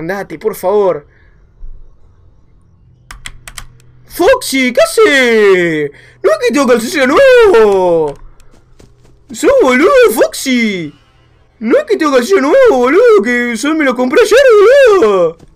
Andate, por favor. ¡Foxy! ¿Qué hace? ¡No es que tengo calzoncillo nuevo! ¡Sos boludo, Foxy! ¡No es que tengo calzoncillo nuevo, boludo! ¡Que solo me lo compré ayer, boludo!